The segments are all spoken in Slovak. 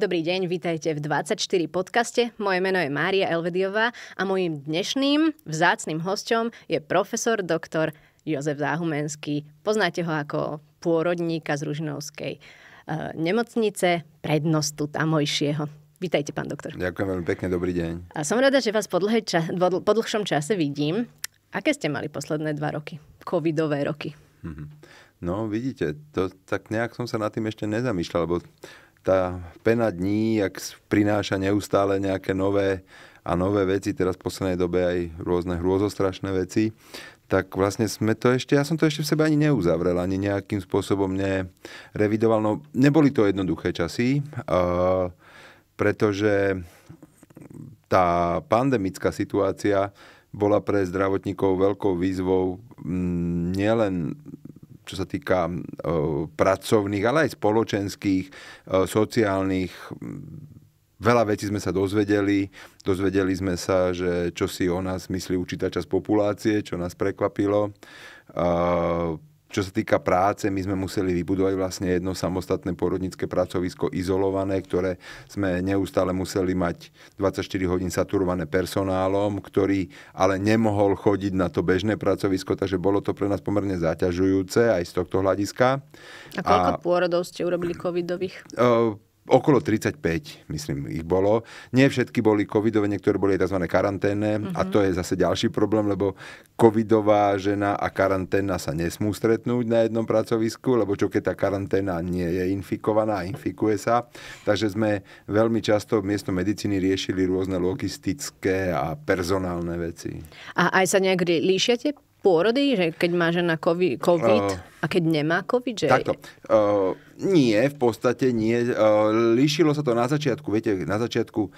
Dobrý deň, vítajte v 24 podcaste. Moje meno je Mária Elvediová a mojim dnešným vzácným hostom je profesor doktor Jozef Záhumenský. Poznáte ho ako pôrodníka z Ružinovskej eh, nemocnice prednostu tamojšieho. Vítajte, pán doktor. Ďakujem veľmi pekne, dobrý deň. A som rada, že vás po, dlhé ča- po dlhšom čase vidím. Aké ste mali posledné dva roky? Covidové roky. Mhm. No, vidíte, to, tak nejak som sa nad tým ešte nezamýšľal, lebo tá pena dní, jak prináša neustále nejaké nové a nové veci, teraz v poslednej dobe aj rôzne hrôzostrašné veci, tak vlastne sme to ešte, ja som to ešte v sebe ani neuzavrel, ani nejakým spôsobom nerevidoval. No, neboli to jednoduché časy, uh, pretože tá pandemická situácia bola pre zdravotníkov veľkou výzvou nielen čo sa týka e, pracovných, ale aj spoločenských, e, sociálnych. Veľa vecí sme sa dozvedeli. Dozvedeli sme sa, že čo si o nás myslí určitá časť populácie, čo nás prekvapilo. E, čo sa týka práce, my sme museli vybudovať vlastne jedno samostatné porodnícke pracovisko izolované, ktoré sme neustále museli mať 24 hodín saturované personálom, ktorý ale nemohol chodiť na to bežné pracovisko, takže bolo to pre nás pomerne zaťažujúce aj z tohto hľadiska. A koľko a, pôrodov ste urobili covidových? Ehm, okolo 35, myslím, ich bolo. Nie všetky boli covidové, niektoré boli aj tzv. karanténne mm-hmm. a mhm. to je zase ďalší problém, lebo covidová žena a karanténa sa nesmú stretnúť na jednom pracovisku, lebo čo keď tá karanténa nie je infikovaná, infikuje sa. Takže sme veľmi často v miesto medicíny riešili rôzne logistické a personálne veci. A aj sa nejak líšia tie pôrody, že keď má žena COVID, COVID uh, a keď nemá COVID? Že... Takto. Uh, nie, v podstate nie. Uh, líšilo sa to na začiatku. Viete, na začiatku uh,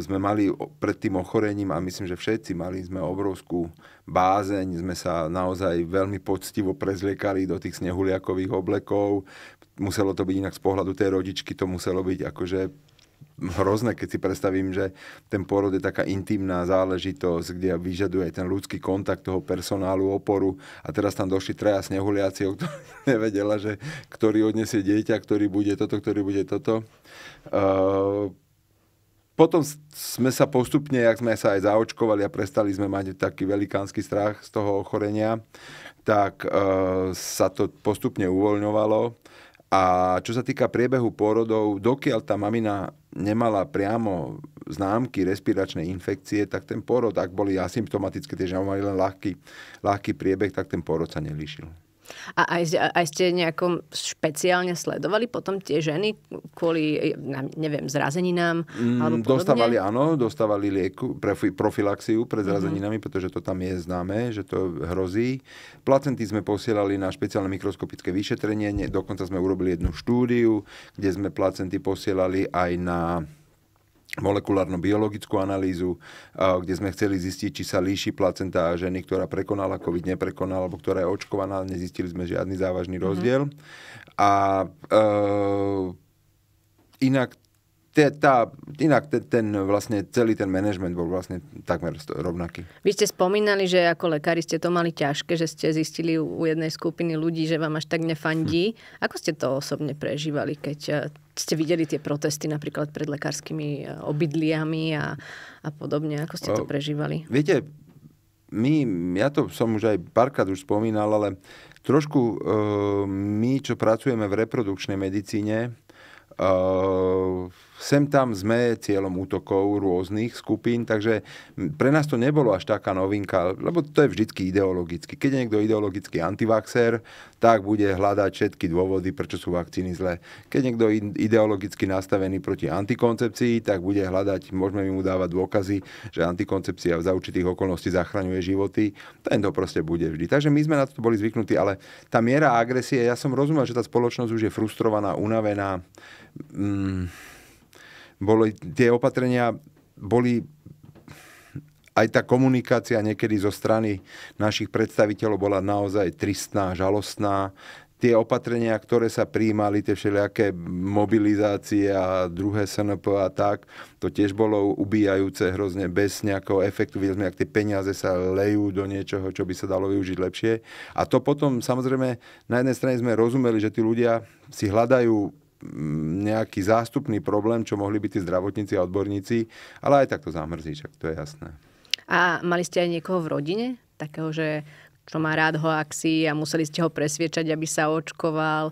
sme mali pred tým ochorením a myslím, že všetci mali sme obrovskú bázeň. Sme sa naozaj veľmi poctivo prezliekali do tých snehuliakových oblekov. Muselo to byť inak z pohľadu tej rodičky, to muselo byť akože hrozné, keď si predstavím, že ten porod je taká intimná záležitosť, kde vyžaduje ten ľudský kontakt toho personálu, oporu a teraz tam došli traja snehuliaci, o ktorých nevedela, že ktorý odnesie dieťa, ktorý bude toto, ktorý bude toto. Uh, potom sme sa postupne, jak sme sa aj zaočkovali a prestali sme mať taký velikánsky strach z toho ochorenia, tak e, sa to postupne uvoľňovalo. A čo sa týka priebehu pôrodov, dokiaľ tá mamina nemala priamo známky respiračnej infekcie, tak ten porod, ak boli asymptomatické, tie ženy mali len ľahký, ľahký priebeh, tak ten porod sa nelíšil. A aj, aj ste nejako špeciálne sledovali potom tie ženy kvôli, neviem, zrazeninám? Mm, alebo dostávali, áno, dostávali lieku, profilaxiu pred mhm. zrazeninami, mm-hmm. pretože to tam je známe, že to hrozí. Placenty sme posielali na špeciálne mikroskopické vyšetrenie, dokonca sme urobili jednu štúdiu, kde sme placenty posielali aj na molekulárno-biologickú analýzu, kde sme chceli zistiť, či sa líši placenta ženy, ktorá prekonala COVID, neprekonala, alebo ktorá je očkovaná. Nezistili sme žiadny závažný mhm. rozdiel. Mm-hmm. A uh, inak Te, tá, inak ten, ten vlastne celý ten manažment bol vlastne takmer rovnaký. Vy ste spomínali, že ako lekári ste to mali ťažké, že ste zistili u jednej skupiny ľudí, že vám až tak nefandí. Hm. Ako ste to osobne prežívali, keď e, ste videli tie protesty napríklad pred lekárskymi e, obydliami a, a podobne? Ako ste to prežívali? Viete, my, ja to som už aj párkrát už spomínal, ale trošku uh, my, čo pracujeme v reprodukčnej medicíne, Ehm, sem tam sme cieľom útokov rôznych skupín, takže pre nás to nebolo až taká novinka, lebo to je vždycky ideologicky. Keď je niekto ideologický antivaxer, tak bude hľadať všetky dôvody, prečo sú vakcíny zlé. Keď niekto ideologicky nastavený proti antikoncepcii, tak bude hľadať, môžeme mu dávať dôkazy, že antikoncepcia za určitých okolností zachraňuje životy. to proste bude vždy. Takže my sme na to boli zvyknutí, ale tá miera agresie, ja som rozumel, že tá spoločnosť už je frustrovaná, unavená, mm, boli, tie opatrenia boli aj tá komunikácia niekedy zo strany našich predstaviteľov bola naozaj tristná, žalostná. Tie opatrenia, ktoré sa príjmali, tie všelijaké mobilizácie a druhé SNP a tak, to tiež bolo ubíjajúce hrozne bez nejakého efektu. Videli sme, ak tie peniaze sa lejú do niečoho, čo by sa dalo využiť lepšie. A to potom, samozrejme, na jednej strane sme rozumeli, že tí ľudia si hľadajú nejaký zástupný problém, čo mohli byť tí zdravotníci a odborníci, ale aj tak to zamrzí, však to je jasné. A mali ste aj niekoho v rodine? Takého, že čo má rád axi a museli ste ho presviečať, aby sa očkoval.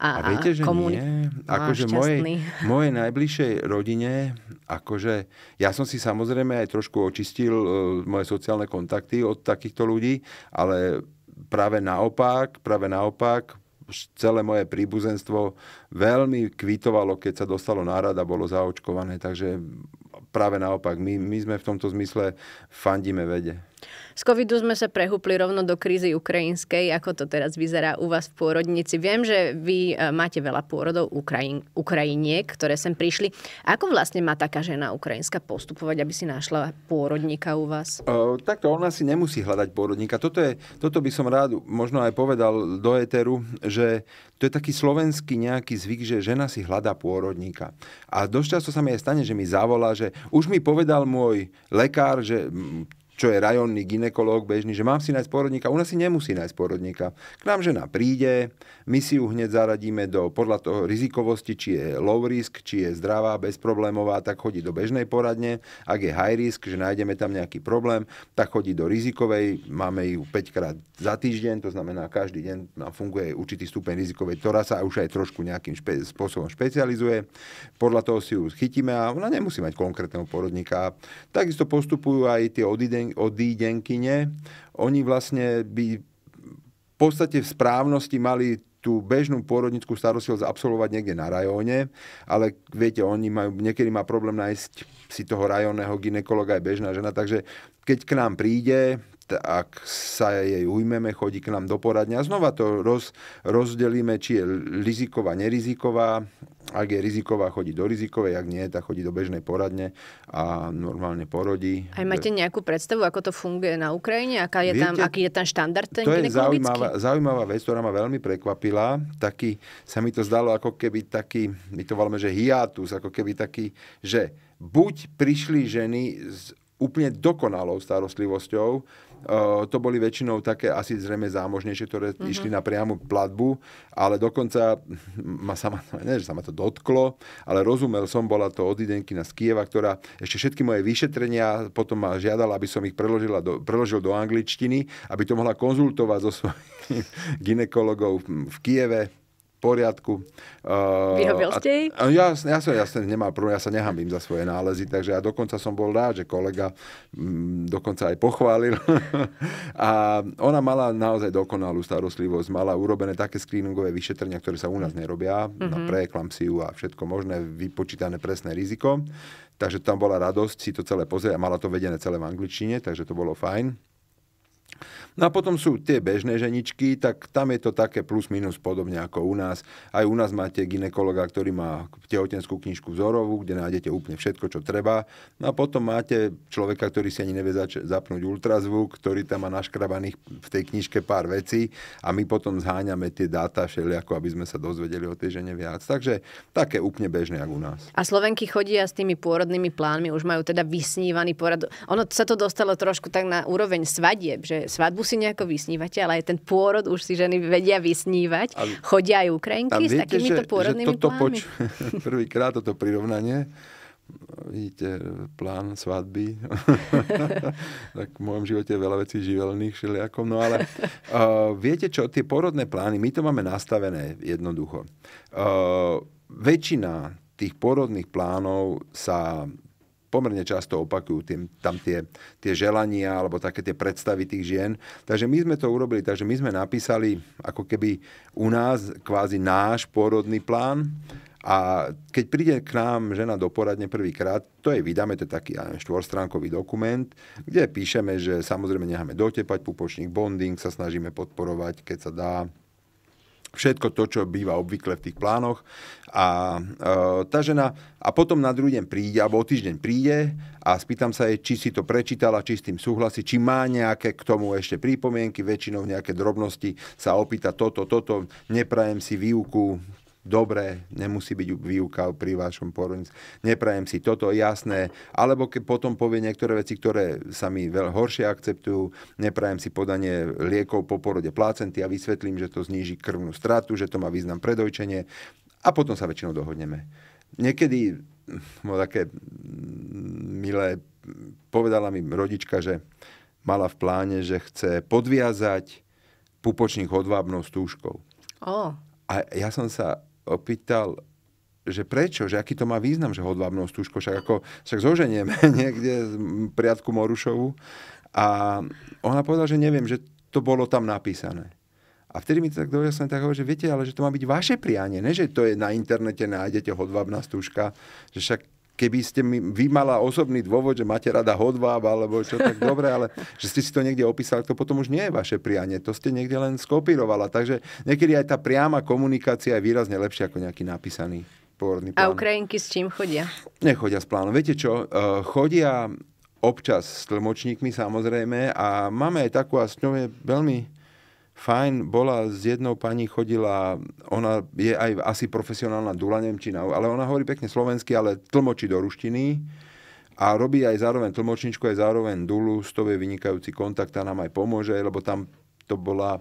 A, a viete, že komu... nie. No, akože mojej, mojej najbližšej rodine, akože ja som si samozrejme aj trošku očistil e, moje sociálne kontakty od takýchto ľudí, ale práve naopak, práve naopak, celé moje príbuzenstvo veľmi kvitovalo, keď sa dostalo nárad a bolo zaočkované. Takže práve naopak, my, my sme v tomto zmysle fandíme vede. Z covidu sme sa prehúpli rovno do krízy ukrajinskej, ako to teraz vyzerá u vás v pôrodnici. Viem, že vy e, máte veľa pôrodov Ukrajin, Ukrajiniek, ktoré sem prišli. Ako vlastne má taká žena ukrajinská postupovať, aby si našla pôrodníka u vás? O, e, takto, ona si nemusí hľadať pôrodníka. Toto, je, toto by som rád možno aj povedal do Eteru, že to je taký slovenský nejaký zvyk, že žena si hľadá pôrodníka. A dosť často sa mi aj stane, že mi zavolá, že už mi povedal môj lekár, že čo je rajonný ginekolog bežný, že mám si nájsť u ona si nemusí nájsť porodníka. K nám žena príde, my si ju hneď zaradíme do, podľa toho rizikovosti, či je low risk, či je zdravá, bezproblémová, tak chodí do bežnej poradne. Ak je high risk, že nájdeme tam nejaký problém, tak chodí do rizikovej, máme ju 5 krát za týždeň, to znamená každý deň nám funguje určitý stupeň rizikovej, ktorá sa už aj trošku nejakým špe- spôsobom špecializuje. Podľa toho si ju chytíme a ona nemusí mať konkrétneho porodníka. Takisto postupujú aj tie odiden- odídenkyne, oni vlastne by v podstate v správnosti mali tú bežnú pôrodnickú starostlivosť absolvovať niekde na rajóne, ale viete, oni majú, niekedy má problém nájsť si toho rajónneho ginekologa aj bežná žena, takže keď k nám príde, ak sa jej ujmeme, chodí k nám do poradňa. znova to roz, rozdelíme, či je riziková, neriziková. Ak je riziková, chodí do rizikovej, ak nie, tak chodí do bežnej poradne a normálne porodí. Aj máte nejakú predstavu, ako to funguje na Ukrajine? Aká je Viete, tam, aký je tam štandard ten To je zaujímavá, zaujímavá vec, ktorá ma veľmi prekvapila. Taký, sa mi to zdalo ako keby taký, my to voláme, že hiatus, ako keby taký, že buď prišli ženy z úplne dokonalou starostlivosťou, Eh, to boli väčšinou také asi zrejme zámožnejšie, ktoré mm-hmm. išli na priamu platbu, ale dokonca ma sama, ne, že sa ma to dotklo, ale rozumel som, bola to odidenky na Kieva, ktorá ešte všetky moje vyšetrenia potom ma žiadala, aby som ich preložila do, preložil do angličtiny, aby to mohla konzultovať so svojím ginekologou v Kieve poriadku. Eh, Vyhovil ste jej? Ja, ja som nemal problém, ja sa nehambím za svoje nálezy, takže ja dokonca som bol rád, že kolega m, mm, dokonca aj pochválil. a ona mala naozaj dokonalú starostlivosť, mala urobené také screeningové vyšetrenia, ktoré sa u nás nerobia, mm-hmm. na mhm. preeklampsiu a všetko možné, vypočítané presné riziko. Takže tam bola radosť si to celé pozrieť a mala to vedené celé v angličtine, takže to bolo fajn. No a potom sú tie bežné ženičky, tak tam je to také plus minus podobne ako u nás. Aj u nás máte ginekologa, ktorý má tehotenskú knižku vzorovú, kde nájdete úplne všetko, čo treba. No a potom máte človeka, ktorý si ani nevie zač- zapnúť ultrazvuk, ktorý tam má naškrabaných v tej knižke pár vecí a my potom zháňame tie dáta všelijako, aby sme sa dozvedeli o tej žene viac. Takže také úplne bežné ako u nás. A Slovenky chodia s tými pôrodnými plánmi, už majú teda vysnívaný porad. Ono sa to dostalo trošku tak na úroveň svadieb, že svadbu si nejako vysnívate, ale aj ten pôrod už si ženy vedia vysnívať. A, Chodia aj Ukrajinky a viete, s takýmito že, pôrodnými že toto plánmi. Poč- prvýkrát toto prirovnanie vidíte, e, plán svadby. tak v môjom živote je veľa vecí živelných všelijakom. No ale uh, viete čo, tie pôrodné plány, my to máme nastavené jednoducho. Uh, väčšina tých porodných plánov sa pomerne často opakujú tým, tam tie, tie želania alebo také tie predstavy tých žien. Takže my sme to urobili, takže my sme napísali ako keby u nás kvázi náš pôrodný plán a keď príde k nám žena do poradne prvýkrát, to je vydáme, to je taký štvorstránkový dokument, kde píšeme, že samozrejme necháme dotepať pupočník, bonding sa snažíme podporovať, keď sa dá, všetko to, čo býva obvykle v tých plánoch. A e, tá žena, a potom na druhý deň príde, alebo o týždeň príde a spýtam sa jej, či si to prečítala, či s tým súhlasí, či má nejaké k tomu ešte prípomienky, väčšinou nejaké drobnosti, sa opýta toto, toto, neprajem si výuku dobré, nemusí byť výuka pri vašom porodnici. Neprajem si toto, jasné. Alebo keď potom povie niektoré veci, ktoré sa mi veľa horšie akceptujú, neprajem si podanie liekov po porode placenty a vysvetlím, že to zníži krvnú stratu, že to má význam predojčenie a potom sa väčšinou dohodneme. Niekedy, no také milé, povedala mi rodička, že mala v pláne, že chce podviazať pupočných hodvábnou stúžkou. Oh. A ja som sa opýtal, že prečo, že aký to má význam, že hodvábnou stúžkou, však, ako, však zoženieme niekde priadku Morušovu. A ona povedala, že neviem, že to bolo tam napísané. A vtedy mi to tak som tak hovoril, že viete, ale že to má byť vaše prianie, ne že to je na internete, nájdete hodvábna stúžka, že však keby ste mi, vy mala osobný dôvod, že máte rada hodváb alebo čo tak dobre, ale že ste si to niekde opísali, to potom už nie je vaše prianie, to ste niekde len skopírovala. Takže niekedy aj tá priama komunikácia je výrazne lepšia ako nejaký napísaný pôvodný plán. A Ukrajinky s čím chodia? Nechodia s plánom. Viete čo, eh, chodia občas s tlmočníkmi samozrejme a máme aj takú a s ňou je veľmi fajn bola, s jednou pani chodila, ona je aj asi profesionálna dula Nemčina, ale ona hovorí pekne slovensky, ale tlmočí do ruštiny a robí aj zároveň tlmočničku, aj zároveň dulu, s to je vynikajúci kontakt a nám aj pomôže, lebo tam to bola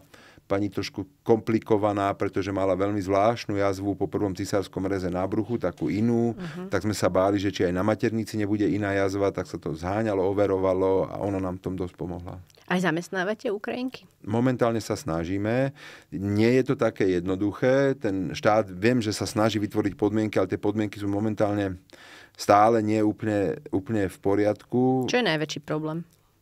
pani trošku komplikovaná, pretože mala veľmi zvláštnu jazvu po prvom cisárskom reze na bruchu, takú inú, uh-huh. tak sme sa báli, že či aj na maternici nebude iná jazva, tak sa to zháňalo, overovalo a ona nám tom dosť pomohla. Aj zamestnávate Ukrajinky? Momentálne sa snažíme. Nie je to také jednoduché. Ten štát, viem, že sa snaží vytvoriť podmienky, ale tie podmienky sú momentálne stále nie úplne, úplne v poriadku. Čo je najväčší problém?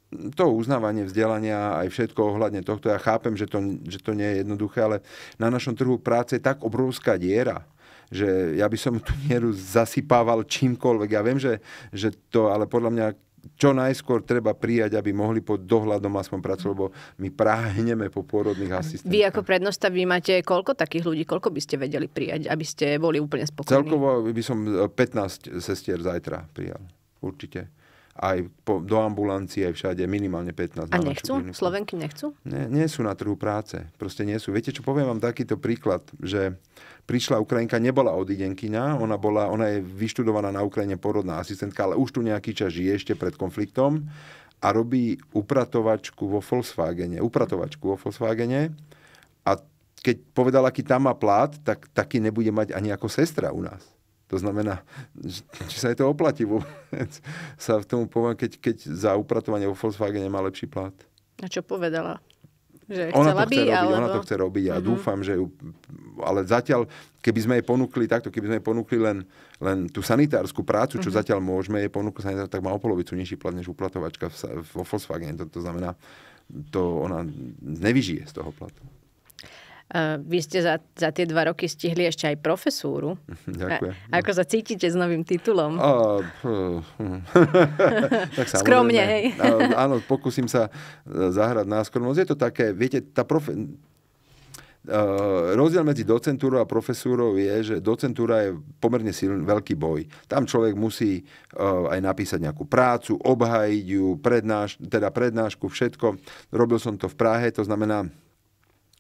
to uznávanie vzdelania aj všetko ohľadne tohto, ja chápem, že to, že to nie je jednoduché, ale na našom trhu práce je tak obrovská diera, že ja by som tú mieru zasypával čímkoľvek. Ja viem, že, že to, ale podľa mňa čo najskôr treba prijať, aby mohli pod dohľadom aspoň pracovať, lebo my práhneme po pôrodných asistentkách. Vy ako prednosta, vy máte koľko takých ľudí, koľko by ste vedeli prijať, aby ste boli úplne spokojní? Celkovo by som 15 e, sestier zajtra prijal. Určite aj po, do ambulancie, aj všade minimálne 15. A nechcú? Slovenky nechcú? Nie, nie sú na trhu práce. Proste nie sú. Viete čo, poviem vám takýto príklad, že prišla Ukrajinka, nebola odidenkyňa, ona, bola, ona je vyštudovaná na Ukrajine porodná asistentka, ale už tu nejaký čas žije ešte pred konfliktom a robí upratovačku vo Volkswagene. Upratovačku vo Volkswagene a keď povedal, aký tam má plát, tak taký nebude mať ani ako sestra u nás. To znamená, či sa je to oplatí vôbec sa v tomu poviem, keď, keď za upratovanie vo Volkswagen má lepší plat. A čo povedala? Že ona, to chce by, robiť, alebo... ona to chce robiť a ja mhm. uh-huh. dúfam, že ju... Ale zatiaľ, keby sme jej ponúkli takto, keby sme jej ponúkli len, len tú sanitárskú prácu, čo uh-huh. zatiaľ môžeme jej ponúknuť, tak má o polovicu nižší plat než uplatovačka vo Volkswagen. To, to znamená, to ona nevyžije z toho platu. Vy ste za, za tie dva roky stihli ešte aj profesúru. Mhm, ďakujem. A, ako sa cítite s novým titulom? A, hm. tak Skromne, hej. áno, pokúsim sa e, zahrať na skromnosť. Je to také, viete, tá profe... Uh, rozdiel medzi docentúrou a profesúrou je, že docentúra je pomerne silný, veľký boj. Tam človek musí uh, aj napísať nejakú prácu, obhajiť ju, prednáš, teda prednášku, všetko. Robil som to v Prahe, to znamená,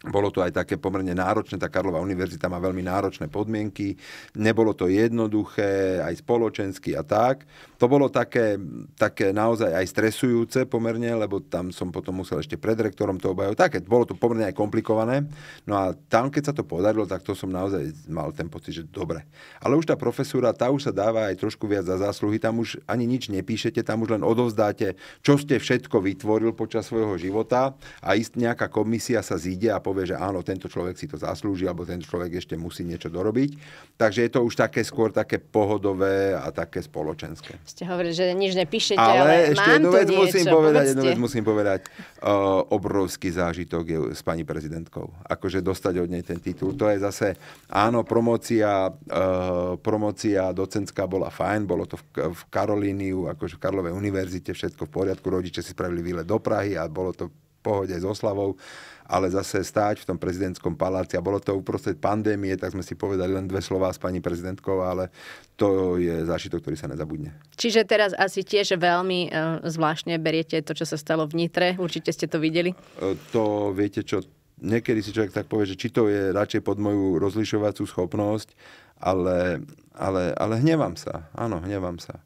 bolo to aj také pomerne náročné, tá Karlova univerzita má veľmi náročné podmienky, nebolo to jednoduché, aj spoločensky a tak. To bolo také, také naozaj aj stresujúce pomerne, lebo tam som potom musel ešte pred rektorom to obajovať. Také, bolo to pomerne aj komplikované. No a tam, keď sa to podarilo, tak to som naozaj mal ten pocit, že dobre. Ale už tá profesúra, tá už sa dáva aj trošku viac za zásluhy, tam už ani nič nepíšete, tam už len odovzdáte, čo ste všetko vytvoril počas svojho života a ist nejaká komisia sa zíde a povie, že áno, tento človek si to zaslúži, alebo tento človek ešte musí niečo dorobiť. Takže je to už také skôr také pohodové a také spoločenské. Ste hovorili, že nič nepíšete, ale, ale ešte mám jednu vec niečo, musím povedať, jednu vec musím povedať. Uh, obrovský zážitok je s pani prezidentkou. Akože dostať od nej ten titul. To je zase, áno, promocia, uh, promocia docentská bola fajn, bolo to v, v Karolíniu, akože v Karlovej univerzite, všetko v poriadku, rodiče si spravili výlet do Prahy a bolo to v pohode s oslavou ale zase stáť v tom prezidentskom paláci a bolo to uprostred pandémie, tak sme si povedali len dve slová s pani prezidentkou, ale to je zážitok, ktorý sa nezabudne. Čiže teraz asi tiež veľmi e, zvláštne beriete to, čo sa stalo v Nitre. Určite ste to videli. E, to viete čo, niekedy si človek tak povie, že či to je radšej pod moju rozlišovacú schopnosť, ale, ale, ale hnevam sa. Áno, hnevam sa.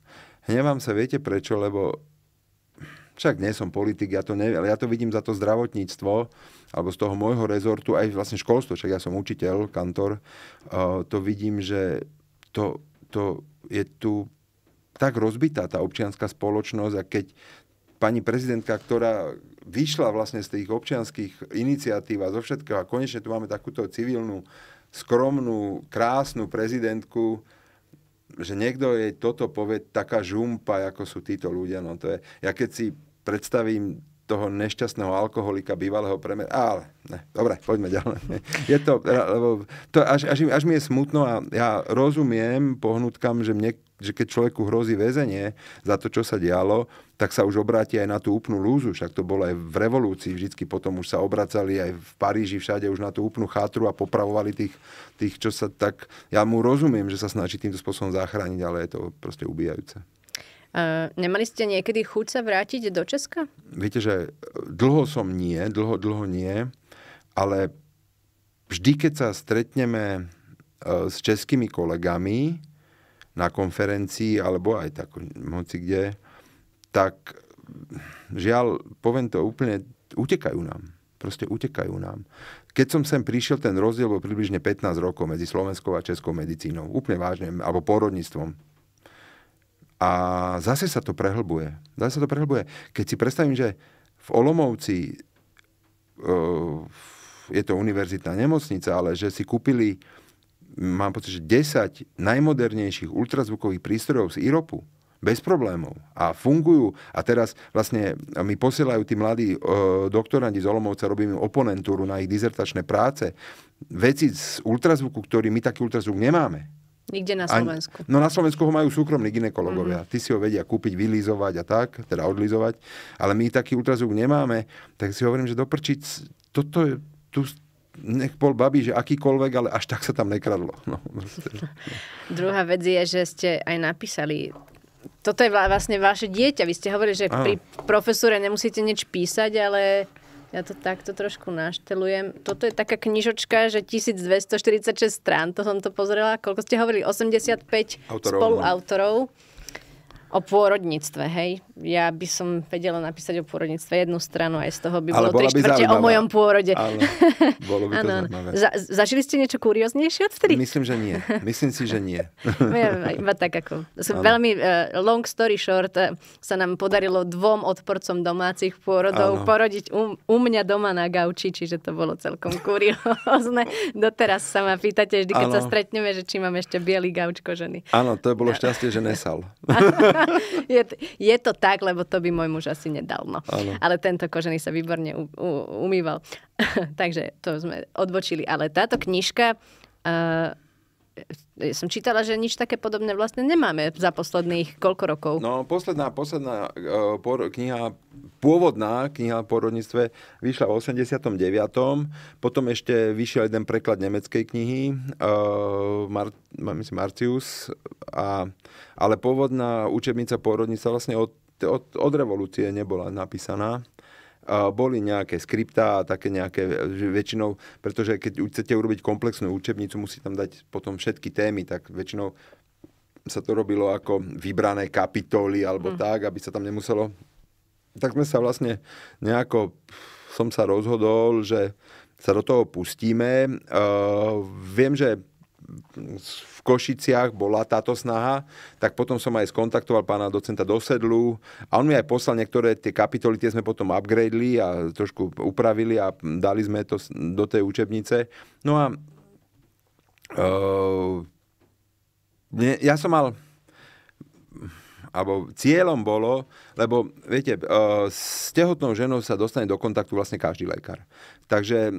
Hnevam sa, viete prečo, lebo však nie som politik, ja to, neviem, ale ja to vidím za to zdravotníctvo, alebo z toho môjho rezortu, aj vlastne školstvo, však ja som učiteľ, kantor, to vidím, že to, to je tu tak rozbitá tá občianská spoločnosť a keď pani prezidentka, ktorá vyšla vlastne z tých občianských iniciatív a zo všetkého a konečne tu máme takúto civilnú, skromnú, krásnu prezidentku, že niekto jej toto povie, taká žumpa, ako sú títo ľudia, no to je, ja keď si predstavím toho nešťastného alkoholika, bývalého premiéra. Ale, ne, dobre, poďme ďalej. Je to, lebo to až, až, až mi je smutno a ja rozumiem pohnutkam, že, mne, že keď človeku hrozí väzenie za to, čo sa dialo, tak sa už obráti aj na tú úplnú lúzu. Však to bolo aj v revolúcii, vždycky potom už sa obracali aj v Paríži, všade už na tú úplnú chátru a popravovali tých, tých čo sa tak... Ja mu rozumiem, že sa snaží týmto spôsobom zachrániť, ale je to proste ubíjajúce. Eh, nemali ste niekedy chuť sa vrátiť do Česka? Viete, že eh, dlho som nie, dlho, dlho nie, ale vždy, keď sa stretneme eh, s českými kolegami na konferencii alebo aj tak moci kde, tak žiaľ, poviem to úplne, utekajú nám proste utekajú nám. Keď som sem prišiel, ten rozdiel bol približne 15 rokov medzi slovenskou a českou medicínou. Úplne vážne, alebo porodníctvom. A zase sa to prehlbuje. Zase sa to prehlbuje. Keď si predstavím, že v Olomovci e, je to univerzitná nemocnica, ale že si kúpili, mám pocit, že 10 najmodernejších ultrazvukových prístrojov z Iropu bez problémov a fungujú. A teraz vlastne mi posielajú tí mladí e, doktorandi z Olomovca, robím im oponentúru na ich dizertačné práce, veci z ultrazvuku, ktorý my taký ultrazvuk nemáme. Nikde na Slovensku. Ani, no na Slovensku ho majú súkromní ginekologovia. Mm-hmm. Ty si ho vedia kúpiť, vylízovať a tak, teda odlizovať. Ale my taký ultrazvuk nemáme. Tak si hovorím, že doprčiť, toto je, tu, nech bol babí, že akýkoľvek, ale až tak sa tam nekradlo. No. Druhá vec je, že ste aj napísali toto je vlastne vaše dieťa. Vy ste hovorili, že pri profesore nemusíte nič písať, ale ja to takto trošku naštelujem. Toto je taká knižočka, že 1246 strán, to som to pozrela. Koľko ste hovorili? 85 Autorov, no. spoluautorov. No O pôrodníctve, hej. Ja by som vedela napísať o pôrodníctve jednu stranu, aj z toho by Ale bolo tri by štvrte o mojom pôrode. Ale bolo by to Za, zažili ste niečo kurióznejšie vtedy? Myslím, že nie. Myslím si, že nie. Iba tak ako. Ano. Veľmi uh, long story short uh, sa nám podarilo dvom odporcom domácich pôrodov ano. porodiť u, u mňa doma na gauči, čiže to bolo celkom kuriózne. Doteraz sa ma pýtate vždy, keď ano. sa stretneme, že či mám ešte biely gaučko ženy. Áno, to bolo no. šťastie, že nesal. je, je to tak, lebo to by môj muž asi nedal. No. Ale tento kožený sa výborne u, u, umýval. Takže to sme odbočili. Ale táto knižka... Uh, eh, ja som čítala, že nič také podobné vlastne nemáme za posledných koľko rokov. No, posledná, posledná uh, por, kniha pôvodná kniha o porodníctve vyšla v 89. Potom ešte vyšiel jeden preklad nemeckej knihy, uh, Mar- myslím Marcius, a, ale pôvodná učebnica porodníctva vlastne od, od, od revolúcie nebola napísaná eh, boli nejaké skriptá a také nejaké, že väčšinou, pretože keď chcete urobiť komplexnú učebnicu, musí tam dať potom všetky témy, tak väčšinou sa to robilo ako vybrané kapitoly alebo mm. tak, aby sa tam nemuselo tak sme sa vlastne nejako, som sa rozhodol, že sa do toho pustíme. Uh, viem, že v Košiciach bola táto snaha, tak potom som aj skontaktoval pána docenta Dosedlu a on mi aj poslal niektoré tie kapitoly, tie sme potom upgradeli a trošku upravili a dali sme to do tej učebnice. No a uh, ne, ja som mal alebo cieľom bolo, lebo viete, e, s tehotnou ženou sa dostane do kontaktu vlastne každý lekár. Takže e,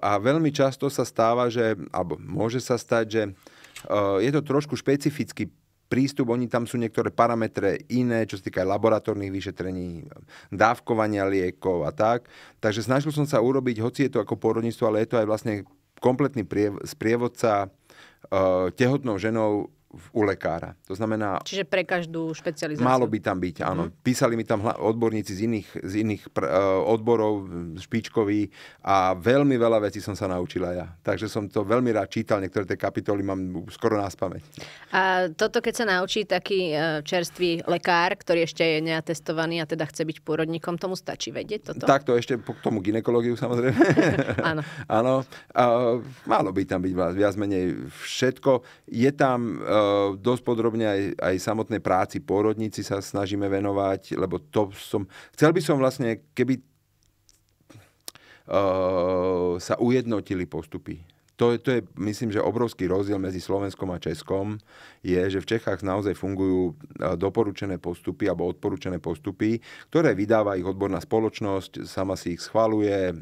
a veľmi často sa stáva, že, alebo môže sa stať, že e, je to trošku špecifický prístup, oni tam sú niektoré parametre iné, čo sa týka laboratórnych vyšetrení, dávkovania liekov a tak. Takže snažil som sa urobiť, hoci je to ako porodníctvo, ale je to aj vlastne kompletný sprievodca tehotnou ženou u lekára. To znamená... Čiže pre každú špecializáciu. Malo by tam byť, áno. Mm-hmm. Písali mi tam odborníci z iných, z iných pr- e, odborov, špičkoví a veľmi veľa vecí som sa naučila ja. Takže som to veľmi rád čítal, niektoré tie kapitoly mám skoro na spameť. A toto, keď sa naučí taký e, čerstvý lekár, ktorý ešte je neatestovaný a teda chce byť pôrodníkom, tomu stačí vedieť toto? to ešte k tomu ginekológiu samozrejme. áno. áno. E, Malo by tam byť viac menej všetko. Je tam Eh, dosť podrobne aj, aj samotnej práci porodníci sa snažíme venovať, lebo to som... Chcel by som vlastne, keby uh, sa ujednotili postupy. To to je, myslím, že obrovský rozdiel medzi Slovenskom a Českom je, že v Čechách naozaj fungujú eh, doporučené postupy alebo odporúčené postupy, ktoré vydáva ich odborná spoločnosť, sama si ich schvaluje,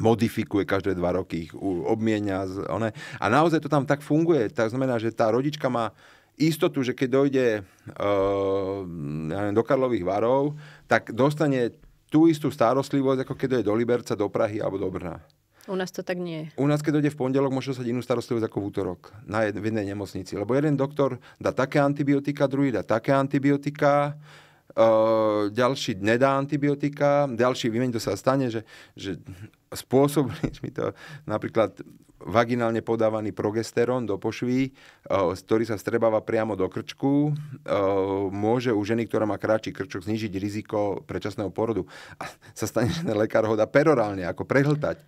modifikuje každé dva roky, ich obmienia. One. A naozaj to tam tak funguje. Tak znamená, že tá rodička má istotu, že keď dojde uh, ja neviem, do Karlových varov, tak dostane tú istú starostlivosť, ako keď dojde do Liberca, do Prahy alebo do Brna. U nás to tak nie je. U nás, keď dojde v pondelok, môže sa inú starostlivosť ako v útorok na jed- v jednej nemocnici. Lebo jeden doktor dá také antibiotika, druhý dá také antibiotika, uh, ďalší nedá antibiotika, ďalší vymení, to sa stane, že, že spôsobili mi to napríklad vaginálne podávaný progesterón do pošví, eh, ktorý sa strebáva priamo do krčku, eh, môže u ženy, ktorá má kratší krčok, znižiť riziko predčasného porodu. A sa stane, že ten lekár ho dá perorálne, ako prehltať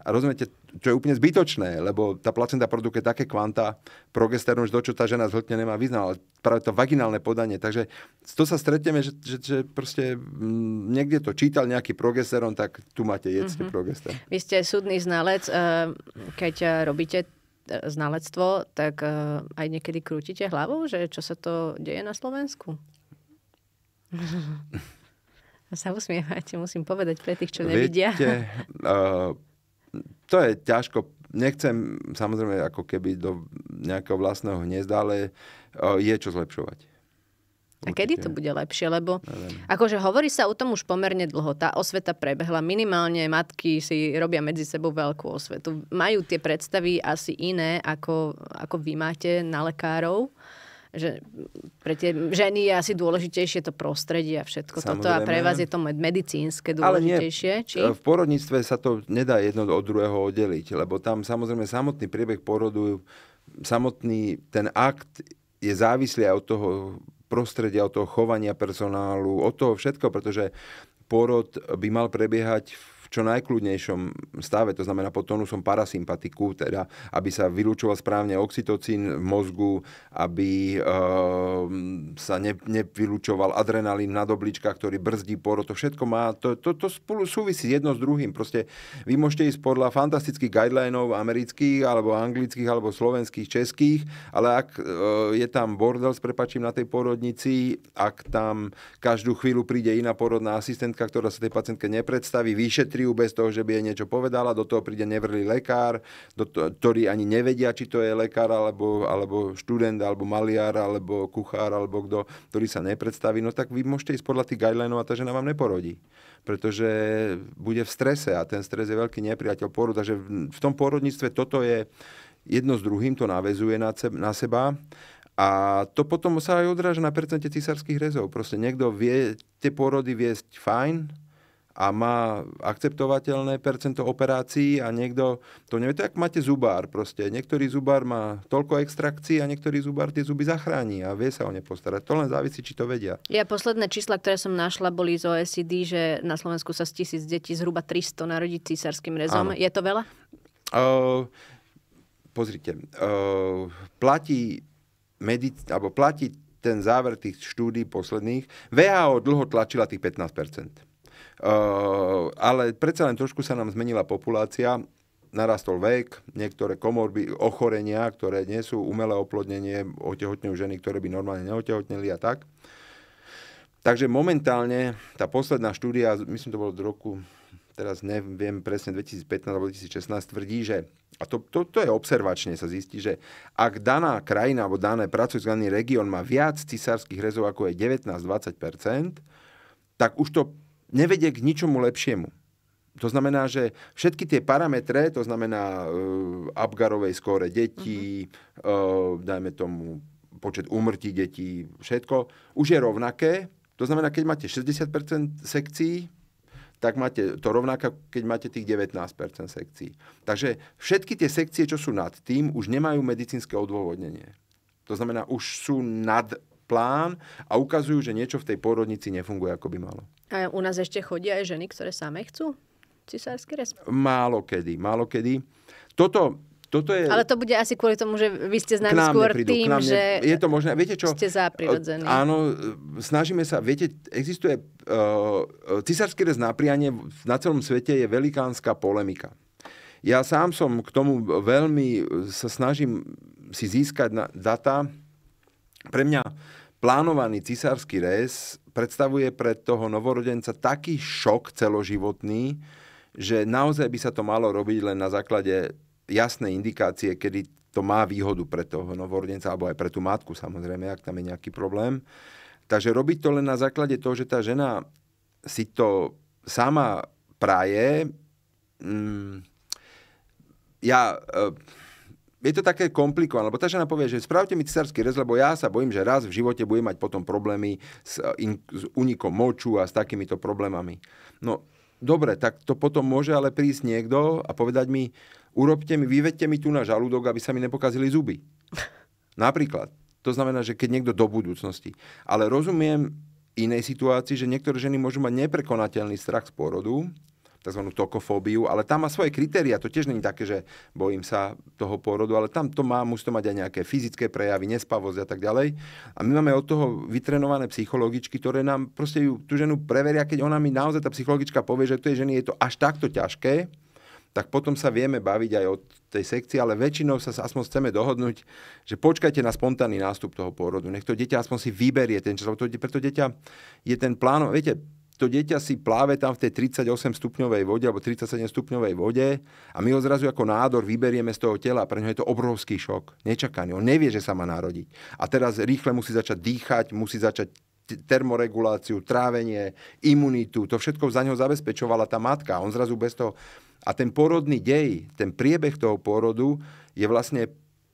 a rozumiete, čo je úplne zbytočné, lebo tá placenta produkuje také kvanta progesterónu, že do čo tá žena zhltne, nemá význam, ale práve to vaginálne podanie. Takže z toho sa stretneme, že, že, že proste m, mm, niekde to čítal nejaký progesteron, tak tu máte jedzte mm-hmm. progesterón. Vy ste súdny znalec, eh, keď eh, robíte eh, znalectvo, tak aj niekedy krútite hlavou, že čo sa to deje na Slovensku? sa usmievate, musím povedať pre tých, čo Viete, nevidia. uh, to je ťažko. Nechcem samozrejme ako keby do nejakého vlastného hniezda, ale e, je čo zlepšovať. Určite. A kedy to bude lepšie? Lebo Neviem. akože hovorí sa o tom už pomerne dlho. Tá osveta prebehla. Minimálne matky si robia medzi sebou veľkú osvetu. Majú tie predstavy asi iné, ako, ako vy máte na lekárov že pre tie ženy je asi dôležitejšie to prostredie a všetko Samozrejme. toto a pre vás je to medicínske dôležitejšie? Ale nie, či? E, v porodníctve sa to nedá jedno od druhého oddeliť, lebo tam samozrejme samotný priebeh porodu, samotný ten akt je závislý aj od toho prostredia, od toho chovania personálu, od toho všetko, pretože porod by mal prebiehať čo najkľudnejšom stave, to znamená pod tónusom parasympatiku, teda aby sa vylúčoval správne oxytocín v mozgu, aby e, sa ne, nevylúčoval adrenalín na dobličkách, ktorý brzdí porod, to všetko má, to, to, to spolu súvisí jedno s druhým. Proste vy môžete ísť podľa fantastických guidelineov amerických, alebo anglických, alebo slovenských, českých, ale ak e, je tam bordel, s prepačím, na tej porodnici, ak tam každú chvíľu príde iná porodná asistentka, ktorá sa tej pacientke nepredstaví, vyšetri psychiatriu bez toho, že by jej niečo povedala, do toho príde nevrlý lekár, do to, ktorý ani nevedia, či to je lekár, alebo, alebo študent, alebo maliar, alebo kuchár, alebo kto, ktorý sa nepredstaví, no tak vy môžete ísť podľa tých guidelinov a tá žena vám neporodí pretože bude v strese a ten stres je veľký nepriateľ porodu. Takže v tom porodníctve toto je jedno s druhým, to navezuje na seba. A to potom sa aj odráža na percente cisárskych rezov. Proste niekto vie tie porody viesť fajn, a má akceptovateľné percento operácií a niekto to nevie. ak máte zubár proste. Niektorý zubár má toľko extrakcií a niektorý zubár tie zuby zachrání a vie sa o ne postarať. To len závisí, či to vedia. Ja posledné čísla, ktoré som našla, boli z OECD, že na Slovensku sa z tisíc detí zhruba 300 narodí císarským rezom. Áno. Je to veľa? Uh, pozrite, uh, platí medic- alebo platí ten záver tých štúdí posledných, VHO e dlho tlačila tých 15 Eh, ale predsa len trošku sa nám zmenila populácia narastol vek, niektoré komorby, ochorenia, ktoré nie sú umelé oplodnenie, otehotňujú ženy, ktoré by normálne neotehotneli a tak. Takže momentálne tá posledná štúdia, myslím to bolo z roku, teraz neviem presne, 2015 alebo 2016, tvrdí, že, a to, to, to je observačne, sa zistí, že ak daná krajina alebo dané pracovný región má viac cisárskych rezov ako je 19-20%, tak už to nevedie k ničomu lepšiemu. To znamená, že všetky tie parametre, to znamená uh, Abgarovej skóre detí, mm-hmm. uh, dajme tomu počet úmrtí detí, všetko, už je rovnaké. To znamená, keď máte 60% sekcií, tak máte to rovnaké, keď máte tých 19% sekcií. Takže všetky tie sekcie, čo sú nad tým, už nemajú medicínske odôvodnenie. To znamená, už sú nad plán a ukazujú, že niečo v tej pôrodnici nefunguje, ako by malo. A u nás ešte chodia aj ženy, ktoré same chcú cisársky rez? Málo kedy, málo kedy. Toto, toto je... Ale to bude asi kvôli tomu, že vy ste známi skôr neprídu, tým, ne... že je to možné, viete čo? ste prirodzený. Áno, snažíme sa, viete, existuje uh, cisársky rez na prianie na celom svete je velikánska polemika. Ja sám som k tomu veľmi e, sa snažím si získať na, data. Pre mňa Plánovaný cisársky rez predstavuje pre toho novorodenca taký šok celoživotný, že naozaj by sa to malo robiť len na základe jasnej indikácie, kedy to má výhodu pre toho novorodenca, alebo aj pre tú matku samozrejme, ak tam je nejaký problém. Takže robiť to len na základe toho, že tá žena si to sama praje, mm, ja... E, je to také komplikované, lebo tá žena povie, že spravte mi cisársky rez, lebo ja sa bojím, že raz v živote budem mať potom problémy s, eh, in, s unikom moču a s takýmito problémami. No, dobre, tak to potom môže ale prísť niekto a povedať mi, urobte mi, vyvedte mi tu na žalúdok, aby sa mi nepokazili zuby. Napríklad. To znamená, že keď niekto do budúcnosti. Ale rozumiem inej situácii, že niektoré ženy môžu mať neprekonateľný strach z pôrodu tzv. tokofóbiu, ale tam má svoje kritéria. To tiež není také, že bojím sa toho pôrodu, ale tam to má, musí to mať aj nejaké fyzické prejavy, nespavosť a tak ďalej. A my máme od toho vytrenované psychologičky, ktoré nám proste ju, tú ženu preveria, keď ona mi naozaj tá psychologička povie, že je ženy je to až takto ťažké, tak potom sa vieme baviť aj od tej sekcii, ale väčšinou sa aspoň chceme dohodnúť, že počkajte na spontánny nástup toho pôrodu. Nech to dieťa aspoň si vyberie ten čas, lebo to, dieťa je ten plán, viete, to dieťa si pláve tam v tej 38 stupňovej vode alebo 37 stupňovej vode a my ho zrazu ako nádor vyberieme z toho tela. Pre je to obrovský šok, nečakaný. On nevie, že sa má narodiť. A teraz rýchle musí začať dýchať, musí začať termoreguláciu, trávenie, imunitu. To všetko za neho zabezpečovala tá matka. On zrazu bez toho... A ten porodný dej, ten priebeh toho porodu je vlastne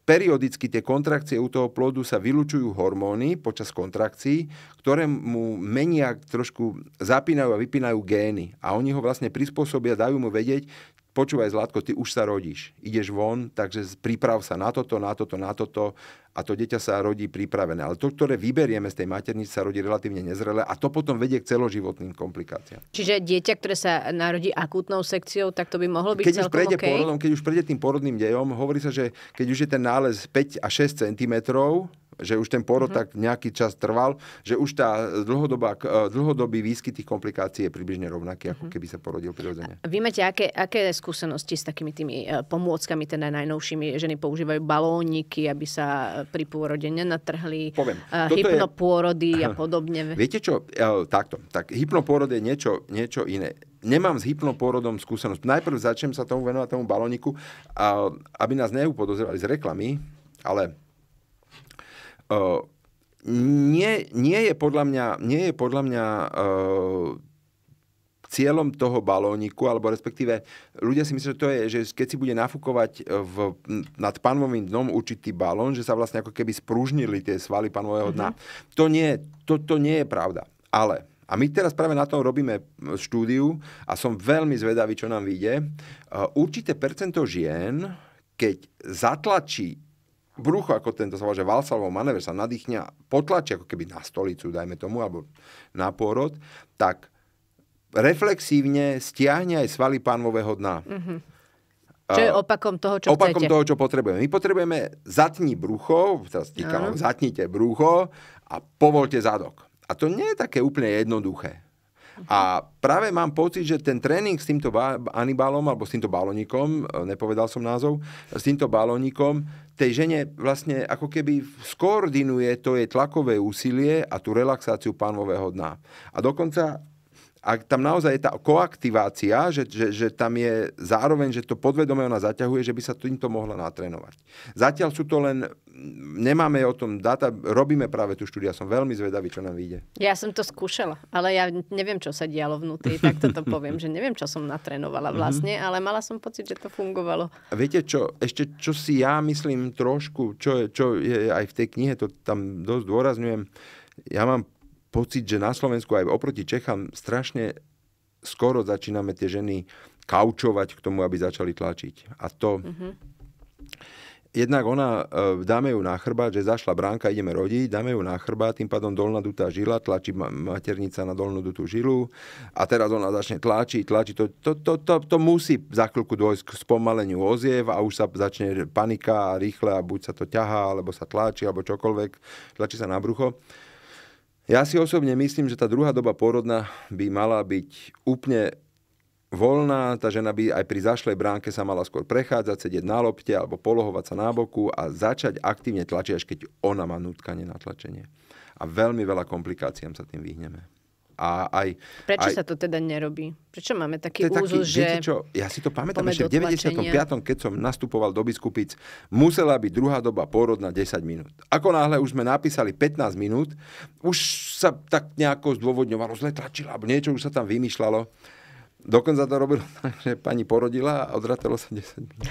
Periodicky tie kontrakcie u toho plodu sa vylučujú hormóny počas kontrakcií, ktoré mu menia, trošku zapínajú a vypínajú gény. A oni ho vlastne prispôsobia, dajú mu vedieť, počúvaj Zlatko, ty už sa rodíš, ideš von, takže priprav sa na toto, na toto, na toto a to dieťa sa rodí pripravené. Ale to, ktoré vyberieme z tej maternice, sa rodí relatívne nezrelé a to potom vedie k celoživotným komplikáciám. Čiže dieťa, ktoré sa narodí akútnou sekciou, tak to by mohlo byť keď už prejde okay? porodom, Keď už prejde tým porodným dejom, hovorí sa, že keď už je ten nález 5 a 6 cm, že už ten porod mm-hmm. tak nejaký čas trval, že už tá dlhodobá, e, dlhodobý výskyt tých komplikácií je približne rovnaký, ako mm-hmm. keby sa porodil prirodzene. Vy máte aké, aké skúsenosti s takými tými e, pomôckami, teda najnovšími? Ženy používajú balóniky, aby sa e, pri pôrode nenatrhli Poviem, eh, hypnopôrody je... a podobne. Viete čo, takto, tak hypnopôrod je niečo, niečo iné. Nemám s hypnopôrodom skúsenosť. Najprv začnem sa tomu venovať tomu balóniku, aby nás neupodozrevali z reklamy, ale eh, nie, nie je podľa mňa, nie je podľa mňa eh, cieľom toho balóniku, alebo respektíve ľudia si myslia, že to je, že keď si bude nafúkovať e, v, nad panvovým dnom určitý balón, že sa vlastne ako keby sprúžnili tie svaly panvového dna. Mm-hmm. To, nie, to, to nie je pravda. Ale a my teraz práve na tom robíme štúdiu a som veľmi zvedavý, čo nám vyjde. E, určité percento žien, keď zatlačí brucho, ako tento sa volá, že valsalvo manéver sa a potlačí ako keby na stolicu, dajme tomu, alebo na pôrod, tak reflexívne stiahne aj svaly pánvového dna. Mm-hmm. Čo je opakom toho, čo Opakom chcete. toho, čo potrebujeme. My potrebujeme zatni brucho, sa stýkam, zatnite brucho a povolte zadok. A to nie je také úplne jednoduché. Mhm. A práve mám pocit, že ten tréning s týmto anibalom, alebo s týmto balónikom, e, nepovedal som názov, s týmto balónikom, tej žene vlastne ako keby skoordinuje to jej tlakové úsilie a tú relaxáciu pánového dna. A dokonca a tam naozaj je tá koaktivácia, že, že, že tam je zároveň, že to podvedome ona zaťahuje, že by sa týmto mohla natrénovať. Zatiaľ sú to len, nemáme o tom data, robíme práve tú štúdiu, som veľmi zvedavý, čo nám vyjde. Ja som to skúšala, ale ja neviem, čo sa dialo vnútri, tak toto poviem, že neviem, čo som natrénovala mhm. vlastne, ale mala som pocit, že to fungovalo. A viete čo, ešte čo si ja myslím trošku, čo, je, čo je aj v tej knihe, to tam dosť dôrazňujem, ja mám pocit, že na Slovensku aj oproti Čechám strašne skoro začíname tie ženy kaučovať k tomu, aby začali tlačiť. A to... Mm-hmm. Jednak ona, e, dáme ju na chrbát, že zašla bránka, ideme rodiť, dáme ju na chrbát, tým pádom dolná dutá žila, tlačí maternica na dolnú dutú žilu a teraz ona začne tlačiť, tlačiť, to, to, to, to, to musí za chvíľku dôjsť k spomaleniu oziev a už sa začne panika a rýchle a buď sa to ťahá, alebo sa tlačí, alebo čokoľvek, tlačí sa na brucho. Ja si osobne myslím, že tá druhá doba pôrodná by mala byť úplne voľná, tá žena by aj pri zašlej bránke sa mala skôr prechádzať, sedieť na lopte alebo polohovať sa na boku a začať aktívne tlačiť, až keď ona má nutkanie na tlačenie. A veľmi veľa komplikáciám sa tým vyhneme. A aj, Prečo aj, sa to teda nerobí? Prečo máme taký úzus, taký, že... Viete čo, ja si to pamätám, že v 95. keď som nastupoval do Biskupic, musela byť druhá doba pôrodná 10 minút. Ako náhle už sme napísali 15 minút, už sa tak nejako zdôvodňovalo, zle tlačila, alebo niečo už sa tam vymýšľalo. Dokonca to robilo tak, že pani porodila a odratelo sa 10 minút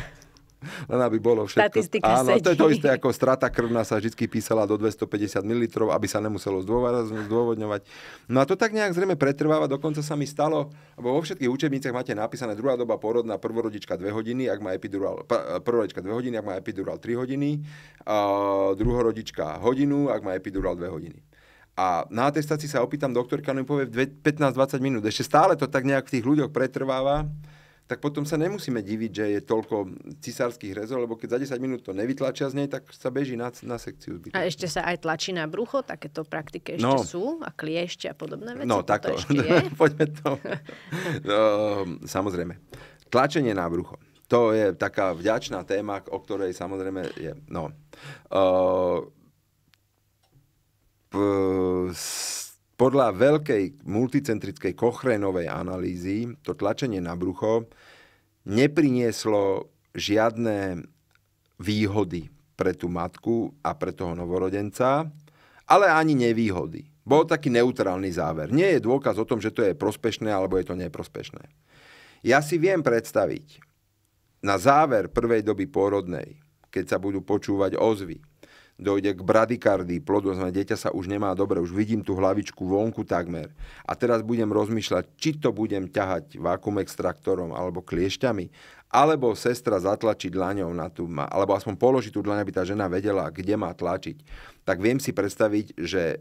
len aby bolo všetko. Statistika Áno, sedí. to je to isté, ako strata krvná sa vždy písala do 250 ml, aby sa nemuselo zdôvodňovať. No a to tak nejak zrejme pretrváva, dokonca sa mi stalo, lebo vo všetkých učebniciach máte napísané druhá doba porodná, prvorodička 2 hodiny, ak má epidural, prvorodička 2 hodiny, ak má epidural 3 hodiny, a druhorodička hodinu, ak má epidural 2 hodiny. A na atestácii sa opýtam doktorka, no mi povie 15-20 minút. Ešte stále to tak nejak v tých ľuďoch pretrváva tak potom sa nemusíme diviť, že je toľko cisárskych rezov, lebo keď za 10 minút to nevytlačia z nej, tak sa beží na, na sekciu zbytočne. A ešte sa aj tlačí na brucho, takéto praktiky ešte no. sú a kliešte a podobné veci. No, takto. Poďme to. no, samozrejme. Tlačenie na brucho. To je taká vďačná téma, o ktorej samozrejme je... No. Uh, p- podľa veľkej multicentrickej kochrénovej analýzy to tlačenie na brucho neprinieslo žiadne výhody pre tú matku a pre toho novorodenca, ale ani nevýhody. Bol taký neutrálny záver. Nie je dôkaz o tom, že to je prospešné alebo je to neprospešné. Ja si viem predstaviť na záver prvej doby pôrodnej, keď sa budú počúvať ozvy, dojde k bradykardii plodu, znamená, dieťa sa už nemá dobre, už vidím tú hlavičku vonku takmer. A teraz budem rozmýšľať, či to budem ťahať vákum extraktorom alebo kliešťami, alebo sestra zatlačiť dlaňou na tú, alebo aspoň položiť tú dlaň, aby tá žena vedela, kde má tlačiť. Tak viem si predstaviť, že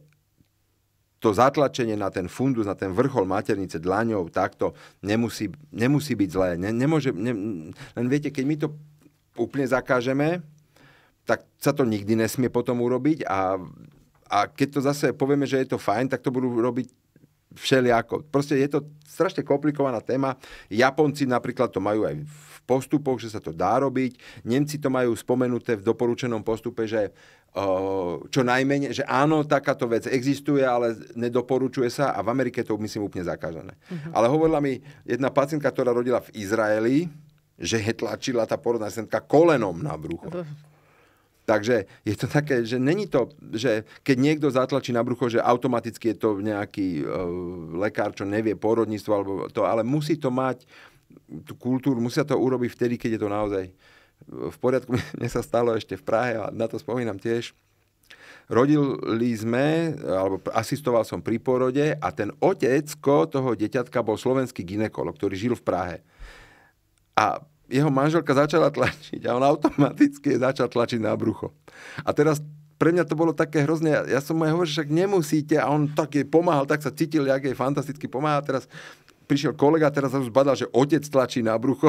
to zatlačenie na ten fundus, na ten vrchol maternice dlaňou takto nemusí, nemusí byť zlé. Ne, nemôže, ne, len viete, keď my to úplne zakážeme, tak sa to nikdy nesmie potom urobiť a, a keď to zase povieme, že je to fajn, tak to budú robiť všelijako. Proste je to strašne komplikovaná téma. Japonci napríklad to majú aj v postupoch, že sa to dá robiť. Nemci to majú spomenuté v doporučenom postupe, že čo najmenej, že áno, takáto vec existuje, ale nedoporučuje sa a v Amerike to myslím úplne zakázané. Uh-huh. Ale hovorila mi jedna pacientka, ktorá rodila v Izraeli, že tlačila tá porodná senka kolenom na brucho. Uh-huh Takže je to také, že není to, že keď niekto zatlačí na brucho, že automaticky je to nejaký e, lekár, čo nevie porodníctvo alebo to, ale musí to mať tú kultúru, musia to urobiť vtedy, keď je to naozaj e, v poriadku. Mne sa stalo ešte v Prahe a na to spomínam tiež. Rodili sme, alebo asistoval som pri porode a ten otecko toho deťatka bol slovenský ginekolog, ktorý žil v Prahe. A jeho manželka začala tlačiť a on automaticky začal tlačiť na brucho. A teraz pre mňa to bolo také hrozné, ja som mu aj hovoril, že však nemusíte a on tak jej pomáhal, tak sa cítil, jak jej fantasticky pomáha. Teraz prišiel kolega, teraz sa už zbadal, že otec tlačí na brucho.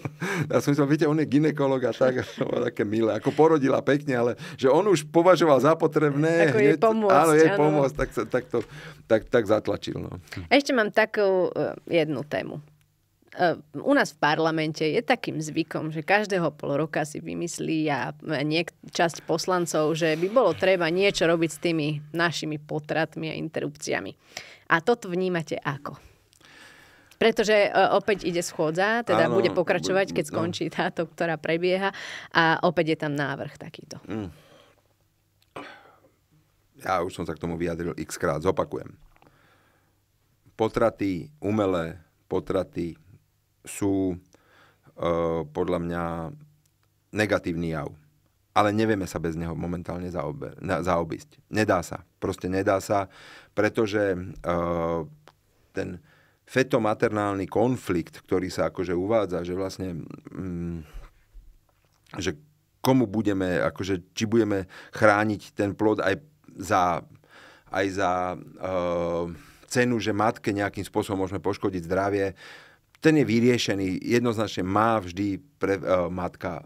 ja som myslel, viete, on je ginekolog a tak, to bolo také milé. Ako porodila pekne, ale že on už považoval za potrebné. Ako hneď, jej pomôcť. Áno, jej áno. pomôcť, tak, tak, to, tak, tak zatlačil. No. Ešte mám takú eh, jednu tému. Ehm, u nás v parlamente je takým zvykom, že každého pol roka si vymyslí a e, niek- časť poslancov, že by bolo treba niečo robiť s tými našimi potratmi a interrupciami. A toto vnímate ako? Pretože e, opäť ide schôdza, teda Áno, bude pokračovať, keď no. skončí no. táto, ktorá prebieha a opäť je tam návrh takýto. Mm. Ja už som sa k tomu vyjadril x krát, zopakujem. Potraty umelé potraty sú e, podľa mňa negatívny jav. Ale nevieme sa bez neho momentálne zaobe, na, zaobísť. Nedá sa. Proste nedá sa, pretože e, ten fetomaternálny konflikt, ktorý sa akože uvádza, že vlastne... Mm, že komu budeme, akože, či budeme chrániť ten plod aj za, aj za e, cenu, že matke nejakým spôsobom môžeme poškodiť zdravie ten je vyriešený. Jednoznačne má vždy pre, uh, matka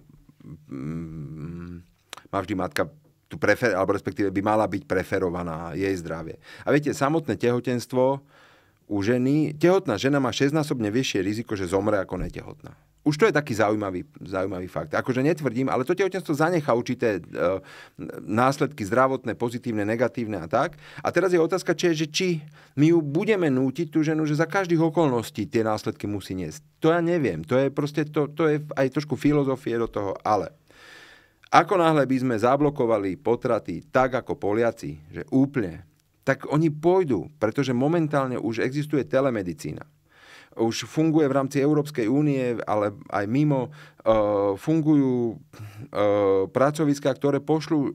um, má vždy matka tu prefer, alebo respektíve by mala byť preferovaná jej zdravie. A viete, samotné tehotenstvo u ženy, tehotná žena má 6-násobne vyššie riziko, že zomre ako netehotná už to je taký zaujímavý, zaujímavý fakt. Akože netvrdím, ale to tehotenstvo zanechá určité e, následky zdravotné, pozitívne, negatívne a tak. A teraz je otázka, či, že či my ju budeme nútiť tú ženu, že za každých okolností tie následky musí niesť. To ja neviem. To je proste, to, to je aj trošku filozofie do toho, ale ako náhle by sme zablokovali potraty tak ako Poliaci, že úplne, tak oni pôjdu, pretože momentálne už existuje telemedicína už funguje v rámci Európskej únie, ale aj mimo, eh, fungujú eh, pracoviska, ktoré pošlú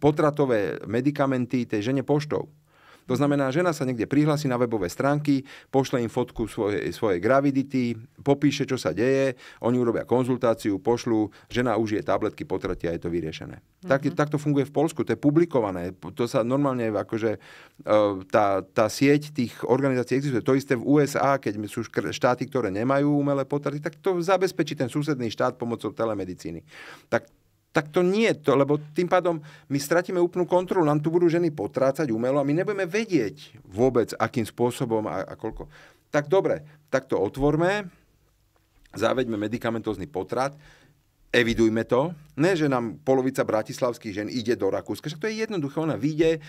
potratové medikamenty tej žene poštou. To znamená, žena sa niekde prihlási na webové stránky, pošle im fotku svojej, svojej gravidity, popíše, čo sa deje, oni urobia konzultáciu, pošlu, žena užije tabletky, potratia, a je to vyriešené. Mm-hmm. Tak, mhm. tak to funguje v Polsku, to je publikované, to sa normálne akože e, tá, tá sieť tých organizácií existuje. To isté v USA, keď sú štáty, ktoré nemajú umelé potraty, tak to zabezpečí ten susedný štát pomocou telemedicíny. Tak tak to nie je to, lebo tým pádom my stratíme úplnú kontrolu, nám tu budú ženy potrácať umelo a my nebudeme vedieť vôbec, akým spôsobom a, a koľko. Tak dobre, tak to otvorme, záveďme medicamentózny potrat, evidujme to. Ne, že nám polovica bratislavských žen ide do Rakúska. Však to je jednoduché. Ona vyjde e,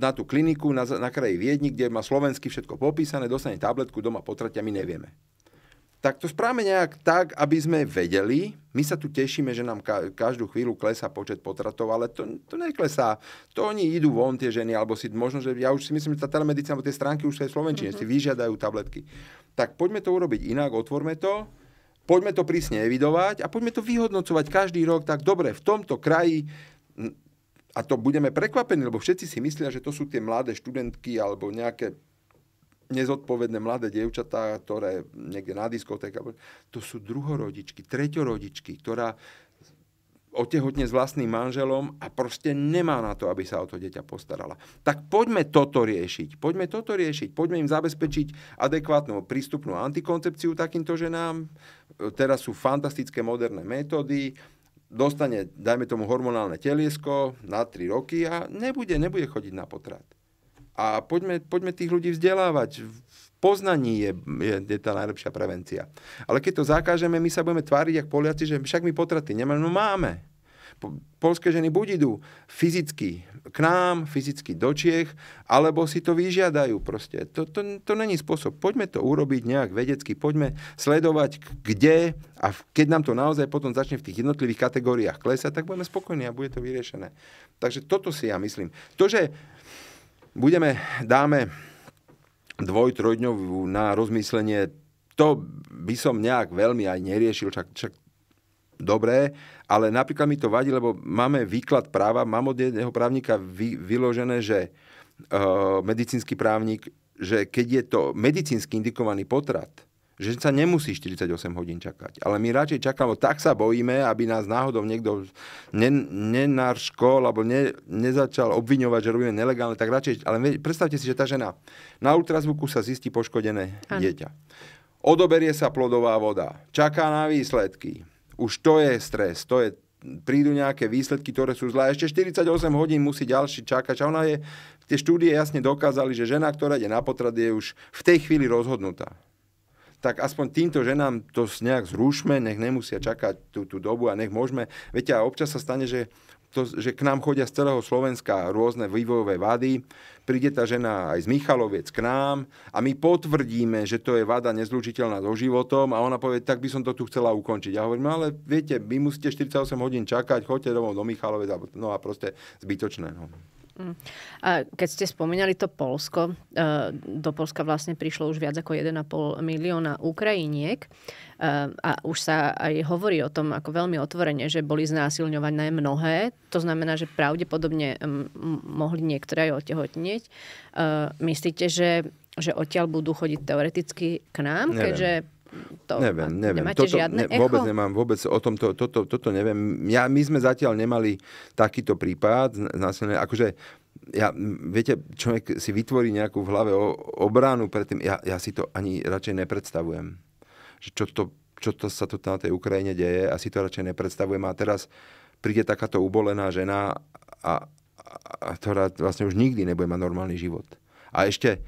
na tú kliniku na, na kraji Viedni, kde má slovensky všetko popísané, dostane tabletku, doma potratia, my nevieme tak to správame nejak tak, aby sme vedeli. My sa tu tešíme, že nám ka- každú chvíľu klesá počet potratov, ale to, to neklesá. To oni idú von, tie ženy, alebo si možno, že ja už si myslím, že tá telemedicína, alebo tie stránky už sú aj v Slovenčine, mm-hmm. si vyžiadajú tabletky. Tak poďme to urobiť inak, otvorme to, poďme to prísne evidovať a poďme to vyhodnocovať každý rok, tak dobre, v tomto kraji a to budeme prekvapení, lebo všetci si myslia, že to sú tie mladé študentky alebo nejaké nezodpovedné mladé dievčatá, ktoré niekde na diskotéka, to sú druhorodičky, treťorodičky, ktorá otehotne s vlastným manželom a proste nemá na to, aby sa o to dieťa postarala. Tak poďme toto riešiť. Poďme toto riešiť. Poďme im zabezpečiť adekvátnu prístupnú antikoncepciu takýmto ženám. Teraz sú fantastické moderné metódy. Dostane, dajme tomu, hormonálne teliesko na 3 roky a nebude, nebude chodiť na potrat a poďme, poďme tých ľudí vzdelávať. V poznaní je, je, je tá najlepšia prevencia. Ale keď to zakážeme, my sa budeme tváriť, ako Poliaci, že však my potraty nemáme. No máme. Po, polské ženy buď idú fyzicky k nám, fyzicky do Čiech, alebo si to vyžiadajú proste. To, to, to není spôsob. Poďme to urobiť nejak vedecky, poďme sledovať, kde a keď nám to naozaj potom začne v tých jednotlivých kategóriách klesať, tak budeme spokojní a bude to vyriešené. Takže toto si ja myslím. To, že budeme, dáme dvoj, trojdňovú na rozmyslenie. To by som nejak veľmi aj neriešil, však, čak dobré, ale napríklad mi to vadí, lebo máme výklad práva, mám od jedného právnika vy, vyložené, že e, medicínsky právnik, že keď je to medicínsky indikovaný potrat, že sa nemusí 48 hodín čakať. Ale my radšej čakáme, tak sa bojíme, aby nás náhodou niekto nenarškol alebo ne, nezačal obviňovať, že robíme nelegálne, tak radšej... Ale predstavte si, že tá žena, na ultrazvuku sa zistí poškodené ano. dieťa. Odoberie sa plodová voda, čaká na výsledky. Už to je stres, to je prídu nejaké výsledky, ktoré sú zlé. Ešte 48 hodín musí ďalší čakať. A ona je, tie štúdie jasne dokázali, že žena, ktorá ide na potrat, je už v tej chvíli rozhodnutá tak aspoň týmto ženám to nejak zrušme, nech nemusia čakať tú, tú dobu a nech môžeme. Viete, a občas sa stane, že, to, že k nám chodia z celého Slovenska rôzne vývojové vady, príde tá žena aj z Michaloviec k nám a my potvrdíme, že to je vada nezlučiteľná so životom a ona povie, tak by som to tu chcela ukončiť. Ja hovorím, no, ale viete, vy musíte 48 hodín čakať, choďte domov do Michaloviec, no a proste zbytočné. No. A keď ste spomínali to Polsko, e, do Polska vlastne prišlo už viac ako 1,5 milióna Ukrajiniek e, a už sa aj hovorí o tom ako veľmi otvorene, že boli znásilňované mnohé. To znamená, že pravdepodobne mohli niektoré aj otehotnieť. E, myslíte, že že odtiaľ budú chodiť teoreticky k nám, Neviem. keďže to? Neviem, neviem. Nemáte toto, žiadne ne, echo? Vôbec nemám, vôbec o to, toto, toto neviem. Ja, my sme zatiaľ nemali takýto prípad, znásilne, akože ja, viete, človek si vytvorí nejakú v hlave obranu predtým, ja, ja si to ani radšej nepredstavujem. Že čo, to, čo to sa tu na tej Ukrajine deje, a si to radšej nepredstavujem. A teraz príde takáto ubolená žena, a, a, a ktorá vlastne už nikdy nebude mať normálny život. A ešte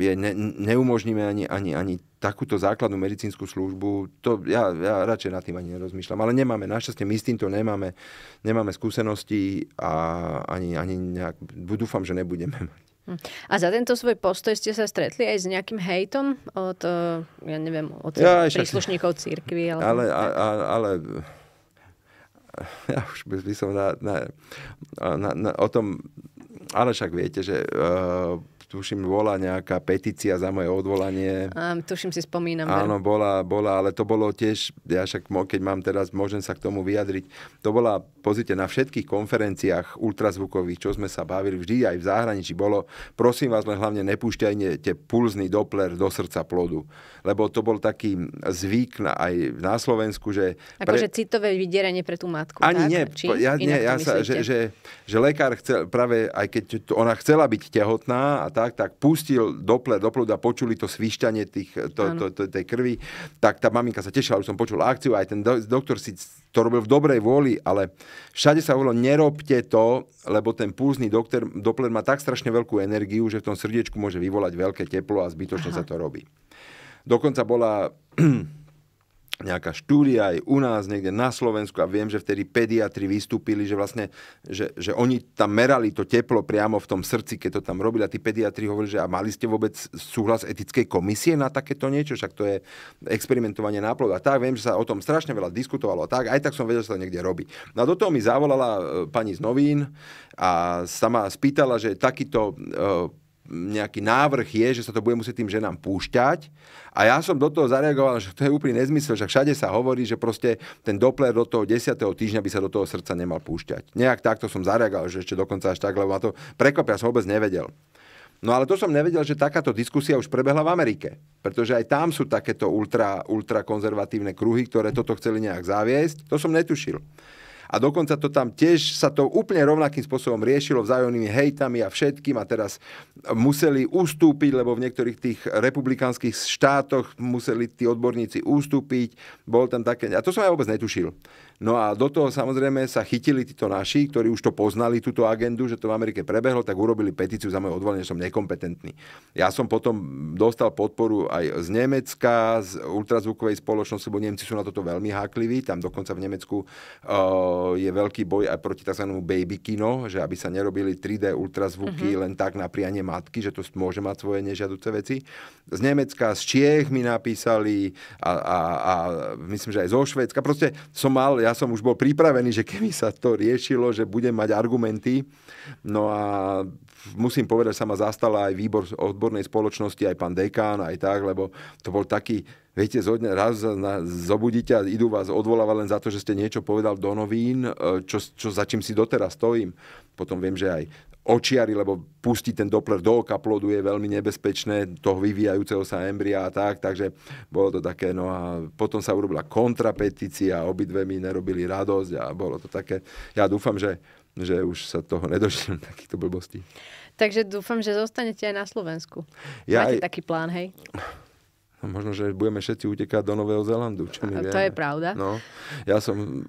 je ne, neumožníme ani, ani, ani takúto základnú medicínsku službu, to ja, ja radšej nad tým ani nerozmýšľam. Ale nemáme, našťastie my s týmto nemáme, nemáme skúsenosti a ani, ani nejak, dúfam, že nebudeme mať. Hm. A za tento svoj postoj ste sa stretli aj s nejakým hejtom od, eh, ja neviem, od ja, príslušníkov církvy? Ale, ale, ale, ale ja už by som na, na, na, na, o tom, ale však viete, že uh, tuším, bola nejaká petícia za moje odvolanie. A, tuším si, spomínam. Áno, bola, bola, ale to bolo tiež, ja však keď mám teraz, môžem sa k tomu vyjadriť, to bola, pozrite, na všetkých konferenciách ultrazvukových, čo sme sa bavili, vždy aj v zahraničí bolo, prosím vás, len hlavne nepúšťajte pulzný dopler do srdca plodu, lebo to bol taký zvyk na, aj na Slovensku, že... Akože citové vydieranie pre tú matku, Ani tak? nie, Či ja, nie, ja sa, že, že, že lekár chcel, práve aj keď ona chcela byť tehotná a tak, tak pustil dople, do a počuli to svišťanie tých, to, to, to, tej krvi, tak tá maminka sa tešila, už som počul akciu, aj ten do, doktor si to robil v dobrej vôli, ale všade sa hovorilo, nerobte to, lebo ten pulzný doktor, Doppler má tak strašne veľkú energiu, že v tom srdiečku môže vyvolať veľké teplo a zbytočne Aha. sa to robí. Dokonca bola nejaká štúdia aj u nás niekde na Slovensku a viem, že vtedy pediatri vystúpili, že vlastne, že, že oni tam merali to teplo priamo v tom srdci, keď to tam robili a tí pediatri hovorili, že a mali ste vôbec súhlas etickej komisie na takéto niečo, však to je experimentovanie na plod a tak, viem, že sa o tom strašne veľa diskutovalo a tak, aj tak som vedel, že sa to niekde robí. No a do toho mi zavolala e, pani z novín a sa ma spýtala, že takýto uh, nejaký návrh je, že sa to bude musieť tým ženám púšťať. A ja som do toho zareagoval, že to je úplný nezmysel, že všade sa hovorí, že proste ten dopler do toho 10. týždňa by sa do toho srdca nemal púšťať. Nejak takto som zareagoval, že ešte dokonca až tak, lebo ma to prekvapia, som vôbec nevedel. No ale to som nevedel, že takáto diskusia už prebehla v Amerike. Pretože aj tam sú takéto ultra, ultrakonzervatívne kruhy, ktoré toto chceli nejak zaviesť. To som netušil. A dokonca to tam tiež sa to úplne rovnakým spôsobom riešilo vzájomnými hejtami a všetkým a teraz museli ustúpiť, lebo v niektorých tých republikánskych štátoch museli tí odborníci ustúpiť. Bol tam také... A to som aj vôbec netušil. No a do toho samozrejme sa chytili títo naši, ktorí už to poznali, túto agendu, že to v Amerike prebehlo, tak urobili petíciu za moje odvolenie, že som nekompetentný. Ja som potom dostal podporu aj z Nemecka, z ultrazvukovej spoločnosti, lebo Nemci sú na toto veľmi hákliví. Tam dokonca v Nemecku uh, je veľký boj aj proti tzv. baby kino, že aby sa nerobili 3D ultrazvuky uh-huh. len tak na prianie matky, že to môže mať svoje nežiaduce veci. Z Nemecka, z Čiech mi napísali a, a, a myslím, že aj zo Švedska. Proste som mal, ja som už bol pripravený, že keby sa to riešilo, že budem mať argumenty. No a musím povedať, sa ma zastala aj výbor odbornej spoločnosti, aj pán dekán, aj tak, lebo to bol taký, viete, zhodne, raz na, zobudíte a idú vás odvolávať len za to, že ste niečo povedal do novín, e, čo, čo za čím si doteraz stojím. Potom viem, že aj očiary, lebo pustiť ten Doppler do oka plodu je veľmi nebezpečné, toho vyvíjajúceho sa embria a tak, takže bolo to také, no a potom sa urobila kontrapetícia, obidve mi nerobili radosť a bolo to také, ja dúfam, že že už sa toho nedožijem, takýchto blbostí. Takže dúfam, že zostanete aj na Slovensku. Ja Máte aj... taký plán, hej? No, možno, že budeme všetci utekať do Nového Zelandu. čo my To je pravda. No, ja som,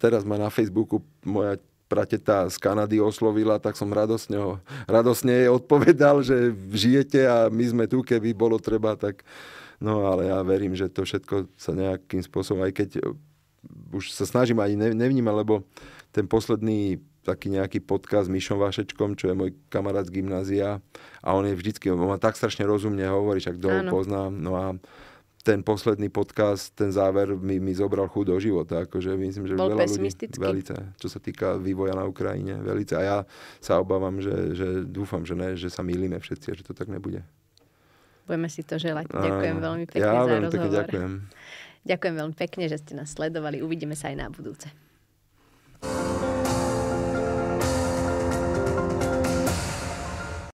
teraz ma na Facebooku moja prateta z Kanady oslovila, tak som radosne, ho, radosne jej odpovedal, že žijete a my sme tu, keby bolo treba, tak no ale ja verím, že to všetko sa nejakým spôsobom, aj keď už sa snažím ani nevnímať, lebo ten posledný taký nejaký podcast s Mišom Vašečkom, čo je môj kamarát z gymnázia a on je vždycky, on ma tak strašne rozumne hovorí, však dlho poznám, no a ten posledný podcast, ten záver mi, mi zobral chuť do života. Akože myslím, že Bol veľa ľudí, velice, čo sa týka vývoja na Ukrajine, velice. A ja sa obávam, že, že dúfam, že ne, že sa milíme všetci a že to tak nebude. Budeme si to želať. Ďakujem a, veľmi pekne ja za veľmi rozhovor. Pekne ďakujem. Ďakujem veľmi pekne, že ste nás sledovali. Uvidíme sa aj na budúce.